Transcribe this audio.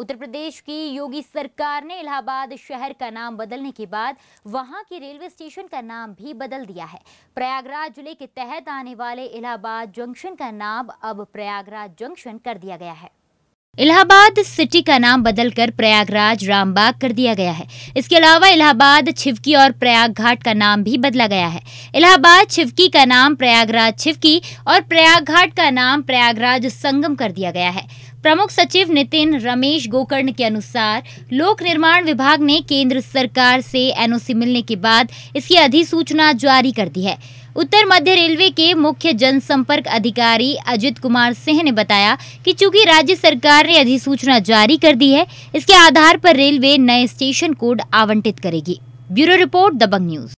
उत्तर प्रदेश की योगी सरकार ने इलाहाबाद शहर का नाम बदलने के बाद वहां के रेलवे स्टेशन का नाम भी बदल दिया है प्रयागराज जिले के तहत आने वाले इलाहाबाद जंक्शन का नाम अब प्रयागराज जंक्शन कर दिया गया है इलाहाबाद सिटी का नाम बदलकर प्रयागराज रामबाग कर दिया गया है इसके अलावा इलाहाबाद छिवकी और प्रयाग घाट का नाम भी बदला गया है इलाहाबाद छिवकी का नाम प्रयागराज छिवकी और प्रयाग घाट का नाम प्रयागराज संगम कर दिया गया है प्रमुख सचिव नितिन रमेश गोकर्ण के अनुसार लोक निर्माण विभाग ने केंद्र सरकार से एनओसी मिलने के बाद इसकी अधिसूचना जारी कर दी है उत्तर मध्य रेलवे के मुख्य जनसंपर्क अधिकारी अजित कुमार सिंह ने बताया कि चूंकि राज्य सरकार ने अधिसूचना जारी कर दी है इसके आधार पर रेलवे नए स्टेशन कोड आवंटित करेगी ब्यूरो रिपोर्ट दबंग न्यूज